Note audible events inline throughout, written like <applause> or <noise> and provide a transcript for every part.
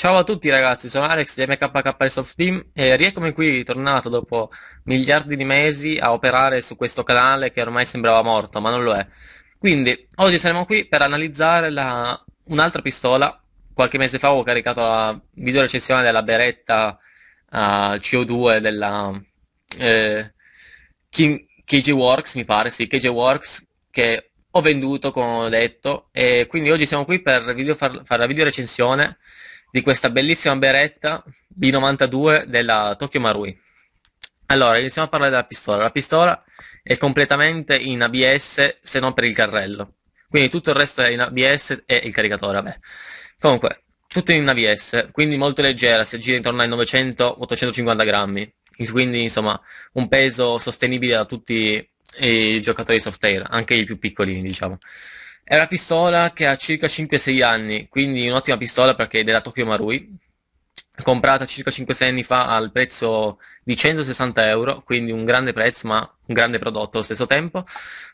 Ciao a tutti ragazzi, sono Alex di MKK Soft Team e rieccomi qui tornato dopo miliardi di mesi a operare su questo canale che ormai sembrava morto, ma non lo è. Quindi, oggi saremo qui per analizzare la... un'altra pistola. Qualche mese fa ho caricato la video recensione della Beretta uh, eh, CO2 della eh, King... KG Works, mi pare, sì, KG Works, che ho venduto, come ho detto, e quindi oggi siamo qui per video far... fare la video recensione di questa bellissima beretta B92 della Tokyo Marui. Allora, iniziamo a parlare della pistola. La pistola è completamente in ABS se non per il carrello. Quindi tutto il resto è in ABS e il caricatore, vabbè. Comunque, tutto in ABS, quindi molto leggera, si aggira intorno ai 900-850 grammi. Quindi, insomma, un peso sostenibile da tutti i giocatori soft air, anche i più piccolini, diciamo. È una pistola che ha circa 5-6 anni, quindi un'ottima pistola perché è della Tokyo Marui, comprata circa 5-6 anni fa al prezzo di 160 euro, quindi un grande prezzo ma un grande prodotto allo stesso tempo.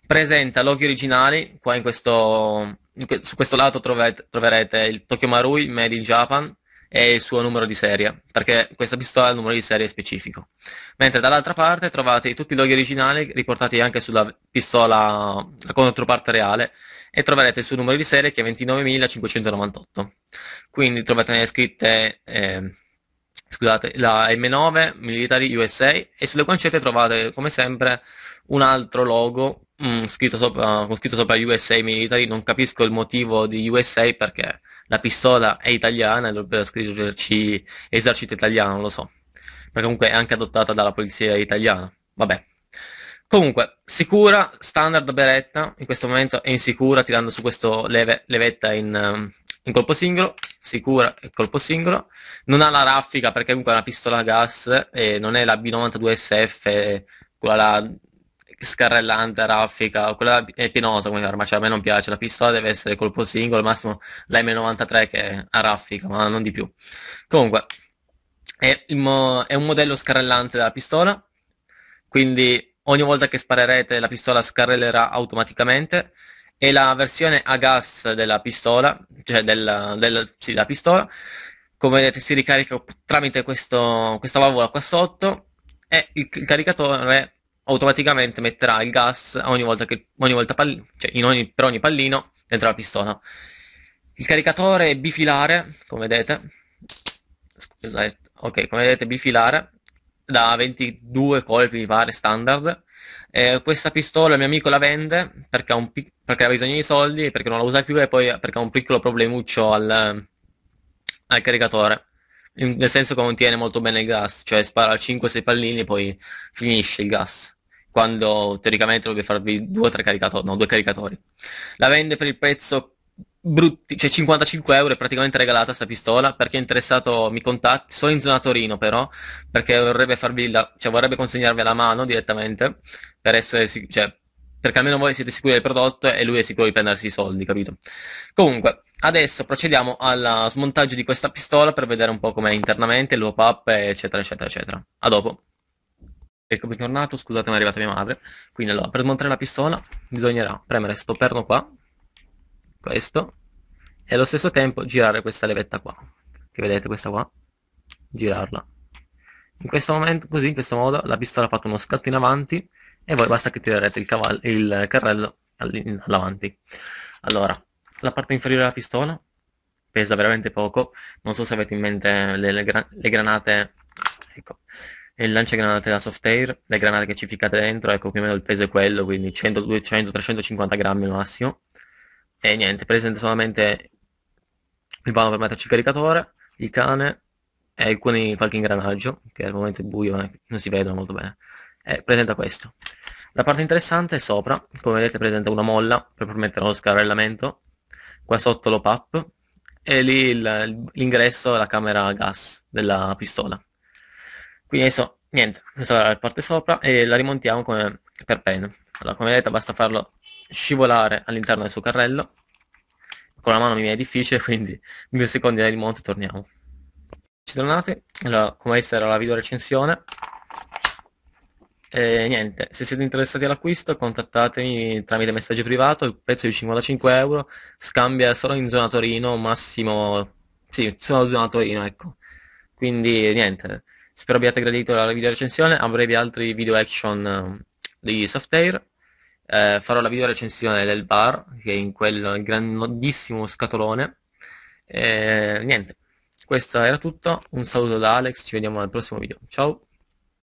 Presenta loghi originali, qua in questo, in que- su questo lato troverete, troverete il Tokyo Marui Made in Japan, e il suo numero di serie, perché questa pistola ha il numero di serie specifico. Mentre dall'altra parte trovate tutti i loghi originali riportati anche sulla pistola, la controparte reale, e troverete il suo numero di serie che è 29.598. Quindi trovate scritte eh, scusate, la M9 Military USA e sulle guancette trovate come sempre un altro logo mm, scritto sopra, con scritto sopra USA Military, non capisco il motivo di USA perché la pistola è italiana e dovrebbero scriverci esercito italiano, non lo so. Perché comunque è anche adottata dalla polizia italiana. Vabbè. Comunque, sicura, standard beretta, in questo momento è insicura tirando su questo leve, levetta in, in colpo singolo, sicura e colpo singolo, non ha la raffica perché comunque è una pistola a gas e non è la B92SF quella là scarrellante, raffica, quella è penosa come arma, cioè a me non piace, la pistola deve essere colpo singolo, al massimo la M93 che è a raffica, ma non di più. Comunque, è, mo- è un modello scarrellante della pistola, quindi ogni volta che sparerete la pistola scarrellerà automaticamente e la versione a gas della pistola, cioè della, della, sì, della pistola, come vedete si ricarica tramite questo, questa valvola qua sotto e il caricatore automaticamente metterà il gas ogni volta che, ogni volta pall- cioè ogni, per ogni pallino dentro la pistola. Il caricatore è bifilare, come vedete, scusate, eh, ok, come vedete bifilare, da 22 colpi mi pare standard. Eh, questa pistola il mio amico la vende perché ha, pic- perché ha, bisogno di soldi, perché non la usa più e poi eh, perché ha un piccolo problemuccio al, al caricatore. nel senso che contiene molto bene il gas, cioè spara 5-6 pallini e poi finisce il gas quando teoricamente dovete farvi due o tre caricatori, no, due caricatori. La vende per il prezzo brutti, cioè 55 euro, è praticamente regalata questa pistola, per chi è interessato mi contatti, solo in zona Torino però, perché vorrebbe farvi la, cioè vorrebbe consegnarvi la mano direttamente, per essere, cioè, perché almeno voi siete sicuri del prodotto e lui è sicuro di prendersi i soldi, capito? Comunque, Adesso procediamo al smontaggio di questa pistola per vedere un po' com'è internamente, il loop up, eccetera, eccetera, eccetera. A dopo ecco bentornato, scusate ma è arrivata mia madre. Quindi allora, per smontare la pistola bisognerà premere sto perno qua, questo, e allo stesso tempo girare questa levetta qua, che vedete questa qua, girarla. In questo momento, così, in questo modo, la pistola ha fatto uno scatto in avanti e voi basta che tirerete il, cavallo, il carrello all'avanti. Allora, la parte inferiore della pistola pesa veramente poco, non so se avete in mente le, le, gran le granate, ecco e il lanciagranate da soft air, le granate che ci ficcate dentro, ecco più o meno il peso è quello, quindi 100, 200, 350 grammi al massimo. E niente, presente solamente il vano per metterci il caricatore, il cane e alcuni, qualche ingranaggio, che al momento è buio, eh, non si vedono molto bene. E presenta questo. La parte interessante è sopra, come vedete presenta una molla per permettere lo scarrellamento, qua sotto l'op-up e lì il, l'ingresso alla camera gas della pistola quindi adesso niente questa è la parte sopra e la rimontiamo come per pen allora come vedete basta farlo scivolare all'interno del suo carrello con la mano mi viene difficile <laughs> quindi due secondi da rimonto e torniamo ci tornate allora come questa era la video recensione e niente, se siete interessati all'acquisto contattatemi tramite messaggio privato, il prezzo è di 55 euro, scambia solo in zona Torino, massimo, sì, solo in zona Torino, ecco. Quindi niente, Spero abbiate gradito la video recensione, a avrei altri video action ehm, di Softair. Eh, farò la video recensione del bar, che è in quel grandissimo scatolone. e eh, niente, questo era tutto. Un saluto da Alex, ci vediamo al prossimo video. Ciao!